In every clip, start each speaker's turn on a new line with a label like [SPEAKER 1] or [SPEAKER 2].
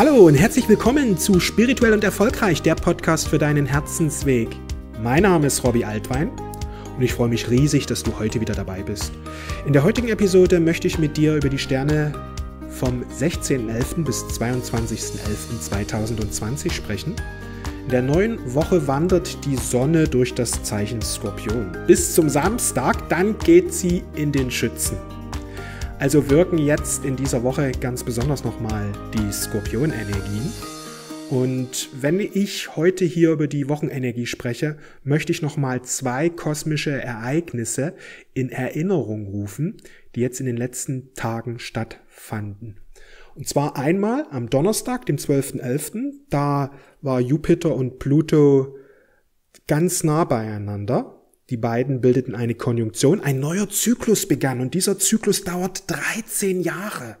[SPEAKER 1] Hallo und herzlich willkommen zu Spirituell und Erfolgreich, der Podcast für deinen Herzensweg. Mein Name ist Robbie Altwein und ich freue mich riesig, dass du heute wieder dabei bist. In der heutigen Episode möchte ich mit dir über die Sterne vom 16.11. bis 22.11.2020 sprechen. In der neuen Woche wandert die Sonne durch das Zeichen Skorpion. Bis zum Samstag, dann geht sie in den Schützen. Also wirken jetzt in dieser Woche ganz besonders nochmal die Skorpionenergien. Und wenn ich heute hier über die Wochenenergie spreche, möchte ich nochmal zwei kosmische Ereignisse in Erinnerung rufen, die jetzt in den letzten Tagen stattfanden. Und zwar einmal am Donnerstag, dem 12.11., da war Jupiter und Pluto ganz nah beieinander die beiden bildeten eine Konjunktion, ein neuer Zyklus begann und dieser Zyklus dauert 13 Jahre.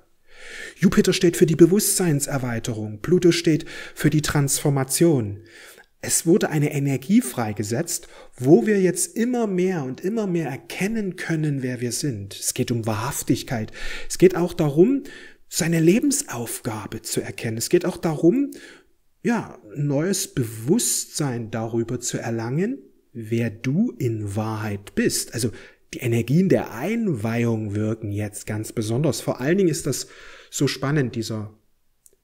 [SPEAKER 1] Jupiter steht für die Bewusstseinserweiterung, Pluto steht für die Transformation. Es wurde eine Energie freigesetzt, wo wir jetzt immer mehr und immer mehr erkennen können, wer wir sind. Es geht um Wahrhaftigkeit. Es geht auch darum, seine Lebensaufgabe zu erkennen. Es geht auch darum, ja, neues Bewusstsein darüber zu erlangen, wer du in Wahrheit bist. Also die Energien der Einweihung wirken jetzt ganz besonders. Vor allen Dingen ist das so spannend, dieser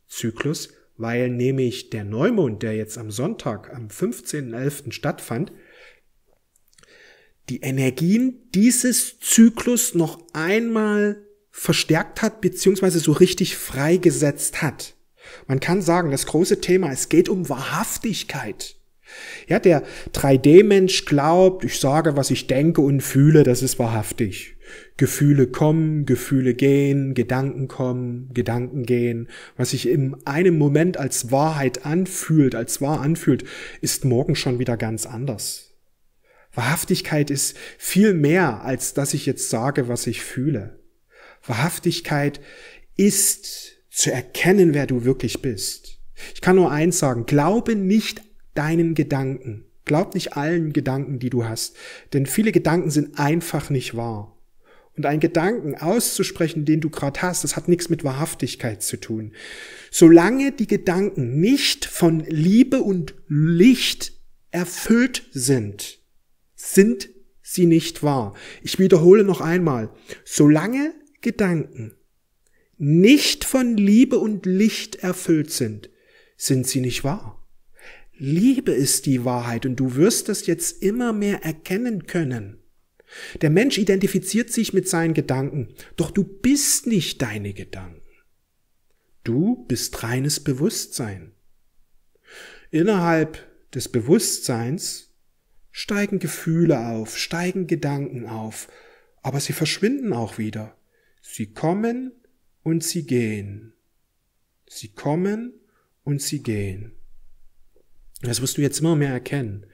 [SPEAKER 1] Zyklus, weil nämlich der Neumond, der jetzt am Sonntag, am 15.11. stattfand, die Energien dieses Zyklus noch einmal verstärkt hat, beziehungsweise so richtig freigesetzt hat. Man kann sagen, das große Thema, es geht um Wahrhaftigkeit. Ja, der 3D-Mensch glaubt, ich sage, was ich denke und fühle, das ist wahrhaftig. Gefühle kommen, Gefühle gehen, Gedanken kommen, Gedanken gehen. Was sich in einem Moment als Wahrheit anfühlt, als wahr anfühlt, ist morgen schon wieder ganz anders. Wahrhaftigkeit ist viel mehr, als dass ich jetzt sage, was ich fühle. Wahrhaftigkeit ist zu erkennen, wer du wirklich bist. Ich kann nur eins sagen, glaube nicht deinen Gedanken. Glaub nicht allen Gedanken, die du hast, denn viele Gedanken sind einfach nicht wahr. Und einen Gedanken auszusprechen, den du gerade hast, das hat nichts mit Wahrhaftigkeit zu tun. Solange die Gedanken nicht von Liebe und Licht erfüllt sind, sind sie nicht wahr. Ich wiederhole noch einmal, solange Gedanken nicht von Liebe und Licht erfüllt sind, sind sie nicht wahr. Liebe ist die Wahrheit und du wirst es jetzt immer mehr erkennen können. Der Mensch identifiziert sich mit seinen Gedanken, doch du bist nicht deine Gedanken. Du bist reines Bewusstsein. Innerhalb des Bewusstseins steigen Gefühle auf, steigen Gedanken auf, aber sie verschwinden auch wieder. Sie kommen und sie gehen. Sie kommen und sie gehen. Das wirst du jetzt immer mehr erkennen,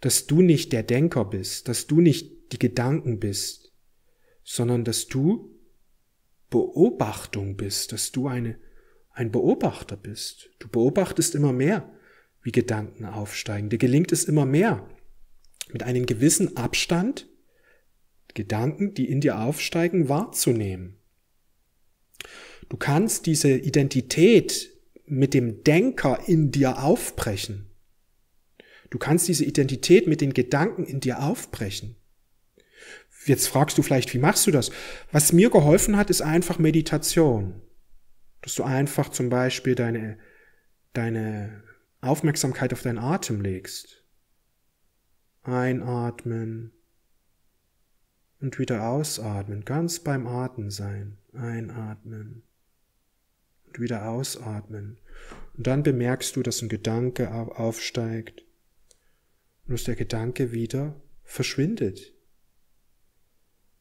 [SPEAKER 1] dass du nicht der Denker bist, dass du nicht die Gedanken bist, sondern dass du Beobachtung bist, dass du eine, ein Beobachter bist. Du beobachtest immer mehr, wie Gedanken aufsteigen. Dir gelingt es immer mehr, mit einem gewissen Abstand Gedanken, die in dir aufsteigen, wahrzunehmen. Du kannst diese Identität mit dem Denker in dir aufbrechen. Du kannst diese Identität mit den Gedanken in dir aufbrechen. Jetzt fragst du vielleicht, wie machst du das? Was mir geholfen hat, ist einfach Meditation. Dass du einfach zum Beispiel deine, deine Aufmerksamkeit auf deinen Atem legst. Einatmen und wieder ausatmen, ganz beim Atmen sein. Einatmen und wieder ausatmen. Und dann bemerkst du, dass ein Gedanke aufsteigt dass der Gedanke wieder verschwindet.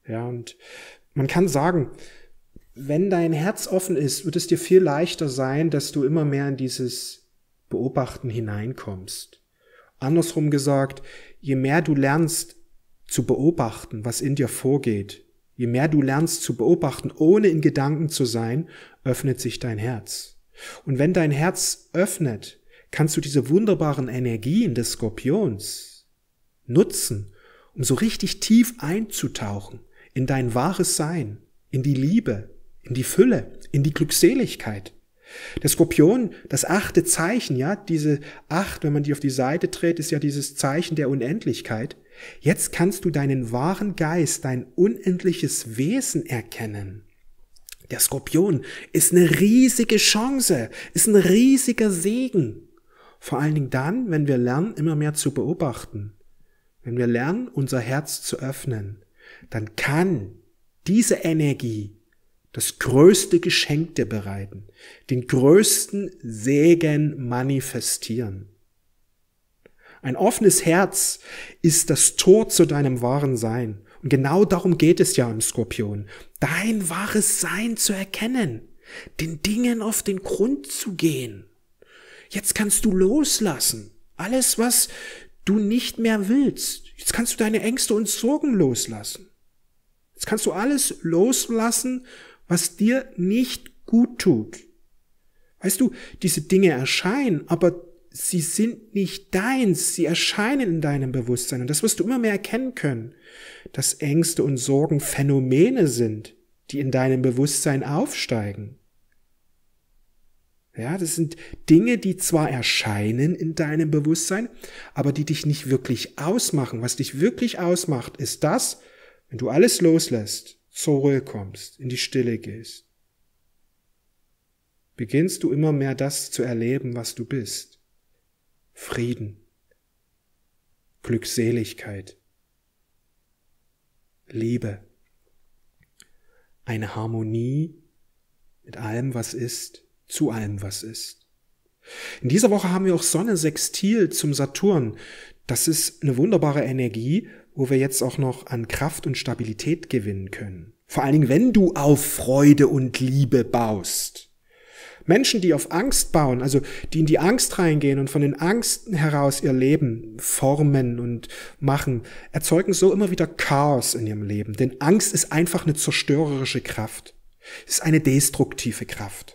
[SPEAKER 1] Ja, und man kann sagen, wenn dein Herz offen ist, wird es dir viel leichter sein, dass du immer mehr in dieses Beobachten hineinkommst. Andersrum gesagt, je mehr du lernst zu beobachten, was in dir vorgeht, je mehr du lernst zu beobachten, ohne in Gedanken zu sein, öffnet sich dein Herz. Und wenn dein Herz öffnet, kannst du diese wunderbaren Energien des Skorpions nutzen, um so richtig tief einzutauchen in dein wahres Sein, in die Liebe, in die Fülle, in die Glückseligkeit. Der Skorpion, das achte Zeichen, ja, diese acht, wenn man die auf die Seite dreht, ist ja dieses Zeichen der Unendlichkeit. Jetzt kannst du deinen wahren Geist, dein unendliches Wesen erkennen. Der Skorpion ist eine riesige Chance, ist ein riesiger Segen. Vor allen Dingen dann, wenn wir lernen, immer mehr zu beobachten, wenn wir lernen, unser Herz zu öffnen, dann kann diese Energie das größte Geschenk dir bereiten, den größten Segen manifestieren. Ein offenes Herz ist das Tor zu deinem wahren Sein. Und genau darum geht es ja im Skorpion, dein wahres Sein zu erkennen, den Dingen auf den Grund zu gehen. Jetzt kannst du loslassen. Alles, was du nicht mehr willst. Jetzt kannst du deine Ängste und Sorgen loslassen. Jetzt kannst du alles loslassen, was dir nicht gut tut. Weißt du, diese Dinge erscheinen, aber sie sind nicht deins, sie erscheinen in deinem Bewusstsein. Und das wirst du immer mehr erkennen können, dass Ängste und Sorgen Phänomene sind, die in deinem Bewusstsein aufsteigen. Ja, das sind Dinge, die zwar erscheinen in deinem Bewusstsein, aber die dich nicht wirklich ausmachen. Was dich wirklich ausmacht, ist das, wenn du alles loslässt, zur Ruhe kommst, in die Stille gehst, beginnst du immer mehr das zu erleben, was du bist. Frieden, Glückseligkeit, Liebe, eine Harmonie mit allem, was ist zu allem, was ist. In dieser Woche haben wir auch Sonne sextil zum Saturn. Das ist eine wunderbare Energie, wo wir jetzt auch noch an Kraft und Stabilität gewinnen können. Vor allen Dingen, wenn du auf Freude und Liebe baust. Menschen, die auf Angst bauen, also die in die Angst reingehen und von den Angsten heraus ihr Leben formen und machen, erzeugen so immer wieder Chaos in ihrem Leben. Denn Angst ist einfach eine zerstörerische Kraft, ist eine destruktive Kraft.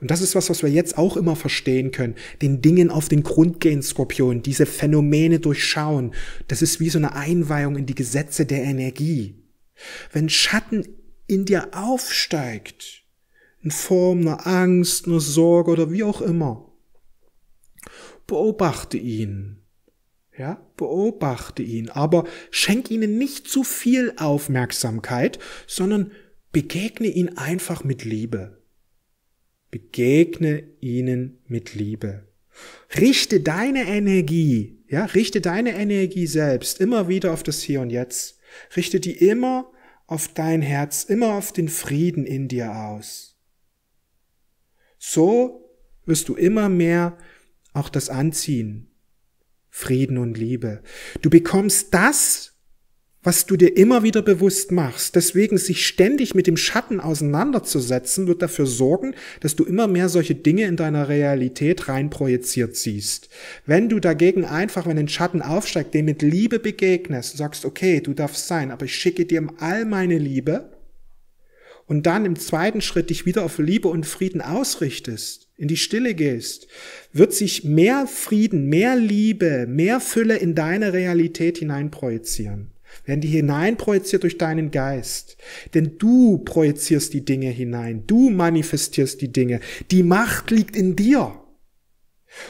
[SPEAKER 1] Und das ist was, was wir jetzt auch immer verstehen können. Den Dingen auf den Grund gehen, Skorpion, diese Phänomene durchschauen. Das ist wie so eine Einweihung in die Gesetze der Energie. Wenn Schatten in dir aufsteigt, in Form einer Angst, einer Sorge oder wie auch immer, beobachte ihn. Ja, beobachte ihn, aber schenk ihnen nicht zu viel Aufmerksamkeit, sondern begegne ihn einfach mit Liebe. Begegne ihnen mit Liebe. Richte deine Energie, ja, richte deine Energie selbst immer wieder auf das Hier und Jetzt. Richte die immer auf dein Herz, immer auf den Frieden in dir aus. So wirst du immer mehr auch das anziehen. Frieden und Liebe. Du bekommst das, was du dir immer wieder bewusst machst. Deswegen sich ständig mit dem Schatten auseinanderzusetzen, wird dafür sorgen, dass du immer mehr solche Dinge in deiner Realität reinprojiziert siehst. Wenn du dagegen einfach, wenn ein Schatten aufsteigt, dem mit Liebe begegnest sagst, okay, du darfst sein, aber ich schicke dir all meine Liebe und dann im zweiten Schritt dich wieder auf Liebe und Frieden ausrichtest, in die Stille gehst, wird sich mehr Frieden, mehr Liebe, mehr Fülle in deine Realität hineinprojizieren werden die hineinprojiziert durch deinen Geist. Denn du projizierst die Dinge hinein, du manifestierst die Dinge. Die Macht liegt in dir.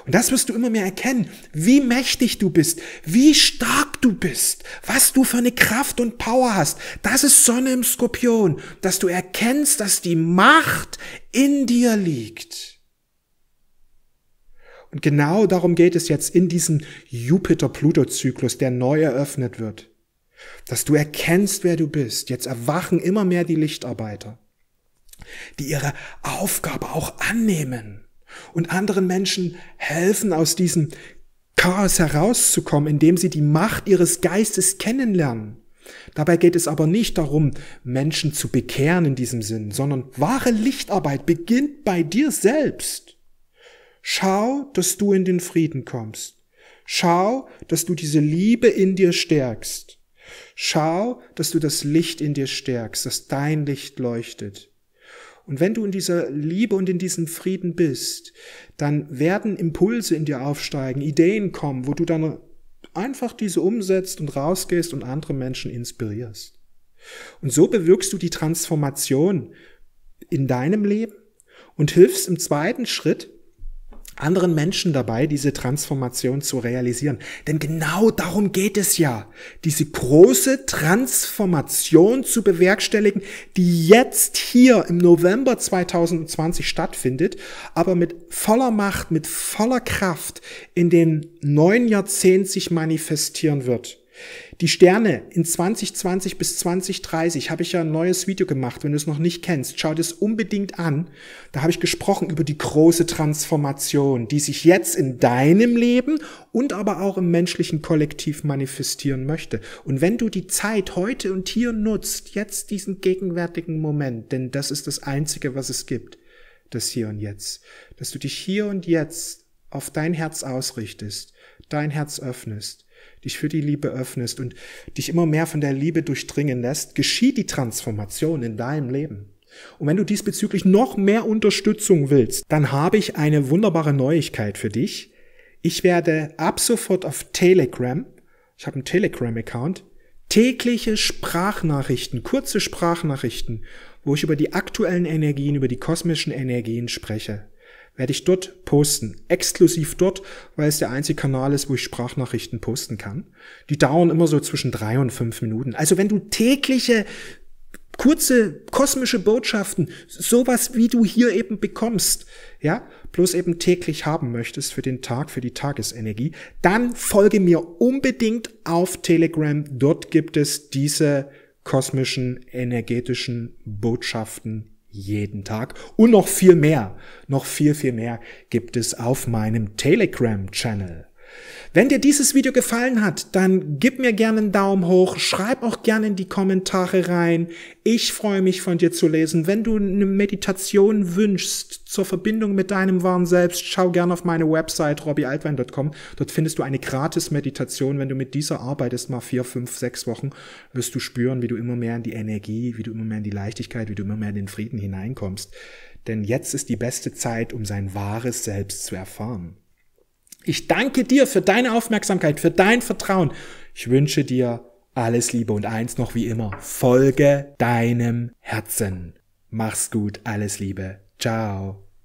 [SPEAKER 1] Und das wirst du immer mehr erkennen, wie mächtig du bist, wie stark du bist, was du für eine Kraft und Power hast. Das ist Sonne im Skorpion, dass du erkennst, dass die Macht in dir liegt. Und genau darum geht es jetzt in diesem Jupiter-Pluto-Zyklus, der neu eröffnet wird dass du erkennst, wer du bist. Jetzt erwachen immer mehr die Lichtarbeiter, die ihre Aufgabe auch annehmen und anderen Menschen helfen, aus diesem Chaos herauszukommen, indem sie die Macht ihres Geistes kennenlernen. Dabei geht es aber nicht darum, Menschen zu bekehren in diesem Sinn, sondern wahre Lichtarbeit beginnt bei dir selbst. Schau, dass du in den Frieden kommst. Schau, dass du diese Liebe in dir stärkst. Schau, dass du das Licht in dir stärkst, dass dein Licht leuchtet. Und wenn du in dieser Liebe und in diesem Frieden bist, dann werden Impulse in dir aufsteigen, Ideen kommen, wo du dann einfach diese umsetzt und rausgehst und andere Menschen inspirierst. Und so bewirkst du die Transformation in deinem Leben und hilfst im zweiten Schritt anderen Menschen dabei, diese Transformation zu realisieren. Denn genau darum geht es ja, diese große Transformation zu bewerkstelligen, die jetzt hier im November 2020 stattfindet, aber mit voller Macht, mit voller Kraft in den neuen Jahrzehnten sich manifestieren wird. Die Sterne in 2020 bis 2030 habe ich ja ein neues Video gemacht. Wenn du es noch nicht kennst, schau dir es unbedingt an. Da habe ich gesprochen über die große Transformation, die sich jetzt in deinem Leben und aber auch im menschlichen Kollektiv manifestieren möchte. Und wenn du die Zeit heute und hier nutzt, jetzt diesen gegenwärtigen Moment, denn das ist das Einzige, was es gibt, das Hier und Jetzt, dass du dich hier und jetzt auf dein Herz ausrichtest, dein Herz öffnest, dich für die Liebe öffnest und dich immer mehr von der Liebe durchdringen lässt, geschieht die Transformation in deinem Leben. Und wenn du diesbezüglich noch mehr Unterstützung willst, dann habe ich eine wunderbare Neuigkeit für dich. Ich werde ab sofort auf Telegram, ich habe einen Telegram-Account, tägliche Sprachnachrichten, kurze Sprachnachrichten, wo ich über die aktuellen Energien, über die kosmischen Energien spreche werde ich dort posten. Exklusiv dort, weil es der einzige Kanal ist, wo ich Sprachnachrichten posten kann. Die dauern immer so zwischen drei und fünf Minuten. Also wenn du tägliche kurze kosmische Botschaften, sowas wie du hier eben bekommst, ja, bloß eben täglich haben möchtest für den Tag, für die Tagesenergie, dann folge mir unbedingt auf Telegram. Dort gibt es diese kosmischen, energetischen Botschaften jeden Tag. Und noch viel mehr, noch viel, viel mehr gibt es auf meinem Telegram-Channel. Wenn dir dieses Video gefallen hat, dann gib mir gerne einen Daumen hoch, schreib auch gerne in die Kommentare rein. Ich freue mich von dir zu lesen. Wenn du eine Meditation wünschst zur Verbindung mit deinem wahren Selbst, schau gerne auf meine Website robbyaltwein.com. Dort findest du eine gratis Meditation. Wenn du mit dieser arbeitest, mal vier, fünf, sechs Wochen, wirst du spüren, wie du immer mehr in die Energie, wie du immer mehr in die Leichtigkeit, wie du immer mehr in den Frieden hineinkommst. Denn jetzt ist die beste Zeit, um sein wahres Selbst zu erfahren. Ich danke dir für deine Aufmerksamkeit, für dein Vertrauen. Ich wünsche dir alles Liebe und eins noch wie immer. Folge deinem Herzen. Mach's gut, alles Liebe. Ciao.